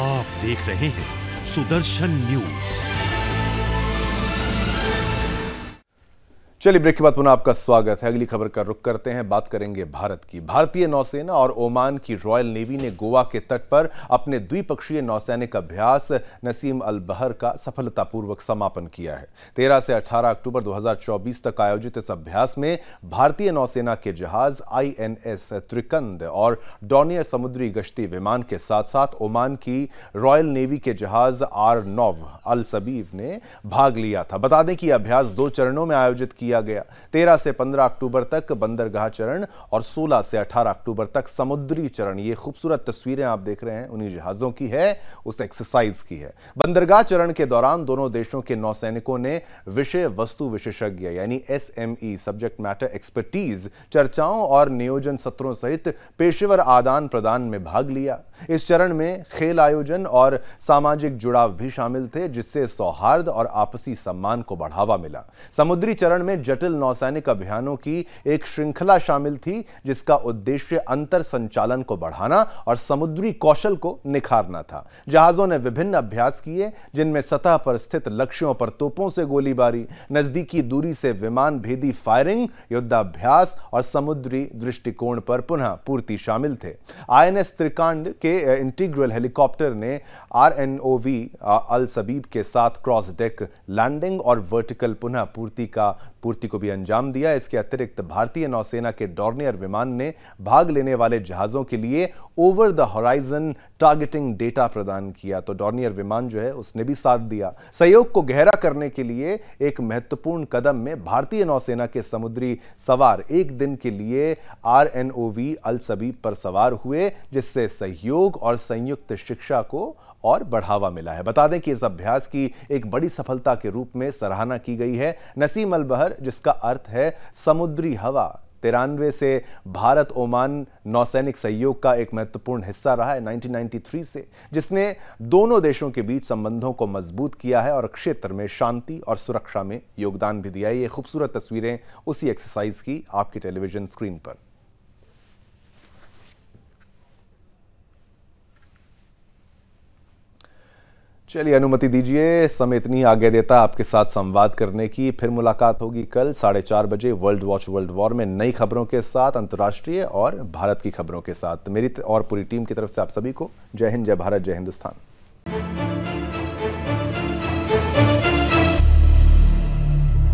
आप देख रहे हैं सुदर्शन न्यूज चलिए ब्रेक के बाद पुनः आपका स्वागत है अगली खबर का रुख करते हैं बात करेंगे भारत की भारतीय नौसेना और ओमान की रॉयल नेवी ने गोवा के तट पर अपने द्विपक्षीय नौसैनिक अभ्यास नसीम अल बहर का सफलतापूर्वक समापन किया है 13 से 18 अक्टूबर 2024 तक आयोजित इस अभ्यास में भारतीय नौसेना के जहाज आई त्रिकंद और डॉनियर समुद्री गश्ती विमान के साथ साथ ओमान की रॉयल नेवी के जहाज आर नोव अल सबीब ने भाग लिया था बता दें कि अभ्यास दो चरणों में आयोजित किया किया गया 13 से 15 अक्टूबर तक बंदरगाह चरण और 16 से 18 अक्टूबर तक समुद्री चरण ये खूबसूरत तस्वीरें आप देख रहे हैं उन्हीं जहाज़ों की है उस एक्सरसाइज की है बंदरगाह चरण के दौरान दोनों देशों के नौसैनिकों ने विषय वस्तु विशेषज्ञ यानी एस सब्जेक्ट मैटर एक्सपर्टीज चर्चाओं और नियोजन सत्रों सहित पेशेवर आदान प्रदान में भाग लिया इस चरण में खेल आयोजन और सामाजिक जुड़ाव भी शामिल थे जिससे सौहार्द और आपसी सम्मान को बढ़ावा मिला समुद्री चरण में जटिल नौसैनिक अभियानों की एक श्रृंखला शामिल थी जिसका उद्देश्य अंतर संचालन को बढ़ाना और समुद्री कौशल को निखारना था जहाजों ने विभिन्न अभ्यास किए जिनमें सतह पर स्थित लक्ष्यों पर तोपों से गोलीबारी नजदीकी दूरी से विमान भेदी फायरिंग युद्धाभ्यास और समुद्री दृष्टिकोण पर पुनः पूर्ति शामिल थे आईएनएस त्रिकांड के इंटीग्रल हेलीकॉप्टर ने आरएनओवी अल सबीब के साथ क्रॉस डेक लैंडिंग और वर्टिकल पुनः पूर्ति का पूर आपूर्ति को भी अंजाम दिया इसके अतिरिक्त भारतीय नौसेना के डॉर्नियर विमान ने भाग लेने वाले जहाजों के लिए over the horizon targeting data प्रदान किया तो डॉर्नियर विमान जो है उसने भी साथ दिया सहयोग को गहरा करने के लिए एक महत्वपूर्ण कदम में भारतीय नौसेना के समुद्री सवार एक दिन के लिए R N O V Al Sabeeb पर सवार हुए जिससे सहयोग और संयुक्त शिक्षा को और बढ़ावा मिला है बता दें कि इस अभ्यास की एक बड़ी सफलता के रूप में सराहना की गई है नसीम अलबहर जिसका अर्थ है समुद्री हवा तिरानवे से भारत ओमान नौसैनिक सहयोग का एक महत्वपूर्ण हिस्सा रहा है 1993 से जिसने दोनों देशों के बीच संबंधों को मजबूत किया है और क्षेत्र में शांति और सुरक्षा में योगदान भी दिया है ये खूबसूरत तस्वीरें उसी एक्सरसाइज की आपकी टेलीविजन स्क्रीन पर चलिए अनुमति दीजिए समय इतनी आगे देता आपके साथ संवाद करने की फिर मुलाकात होगी कल साढ़े चार बजे वर्ल्ड वॉच वर्ल्ड वॉर में नई खबरों के साथ अंतर्राष्ट्रीय और भारत की खबरों के साथ मेरी और पूरी टीम की तरफ से आप सभी को जय हिंद जय भारत जय हिंदुस्तान